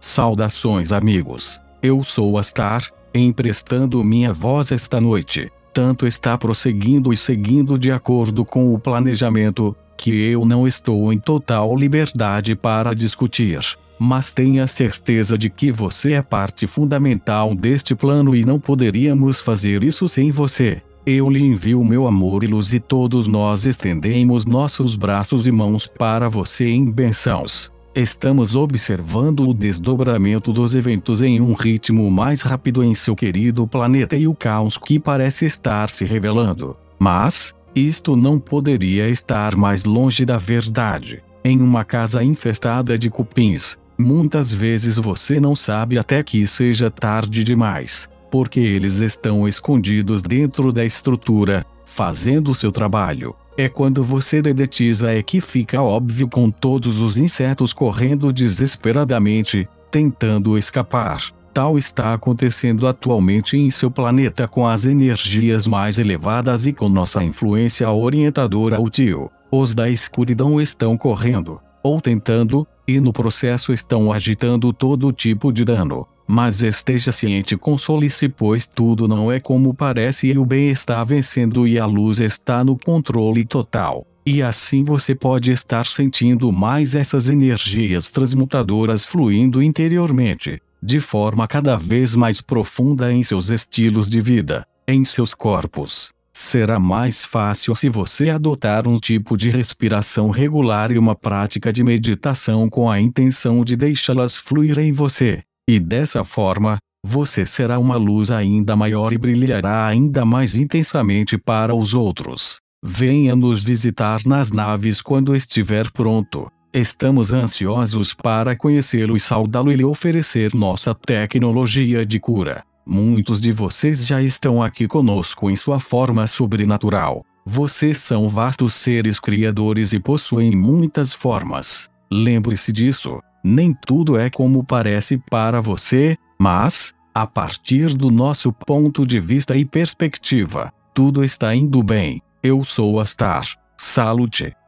Saudações, amigos. Eu sou Astar, emprestando minha voz esta noite. Tanto está prosseguindo e seguindo de acordo com o planejamento, que eu não estou em total liberdade para discutir. Mas tenha certeza de que você é parte fundamental deste plano e não poderíamos fazer isso sem você. Eu lhe envio meu amor e luz e todos nós estendemos nossos braços e mãos para você em bênçãos estamos observando o desdobramento dos eventos em um ritmo mais rápido em seu querido planeta e o caos que parece estar se revelando. Mas, isto não poderia estar mais longe da verdade. Em uma casa infestada de cupins, muitas vezes você não sabe até que seja tarde demais, porque eles estão escondidos dentro da estrutura, fazendo seu trabalho. É quando você dedetiza é que fica óbvio com todos os insetos correndo desesperadamente, tentando escapar. Tal está acontecendo atualmente em seu planeta com as energias mais elevadas e com nossa influência orientadora útil. Os da escuridão estão correndo, ou tentando, e no processo estão agitando todo tipo de dano. Mas esteja ciente com se pois tudo não é como parece e o bem está vencendo e a luz está no controle total. E assim você pode estar sentindo mais essas energias transmutadoras fluindo interiormente, de forma cada vez mais profunda em seus estilos de vida, em seus corpos. Será mais fácil se você adotar um tipo de respiração regular e uma prática de meditação com a intenção de deixá-las fluir em você. E dessa forma, você será uma luz ainda maior e brilhará ainda mais intensamente para os outros. Venha nos visitar nas naves quando estiver pronto. Estamos ansiosos para conhecê-lo e saudá-lo e lhe oferecer nossa tecnologia de cura. Muitos de vocês já estão aqui conosco em sua forma sobrenatural. Vocês são vastos seres criadores e possuem muitas formas. Lembre-se disso nem tudo é como parece para você, mas, a partir do nosso ponto de vista e perspectiva, tudo está indo bem. Eu sou Astar. Salute!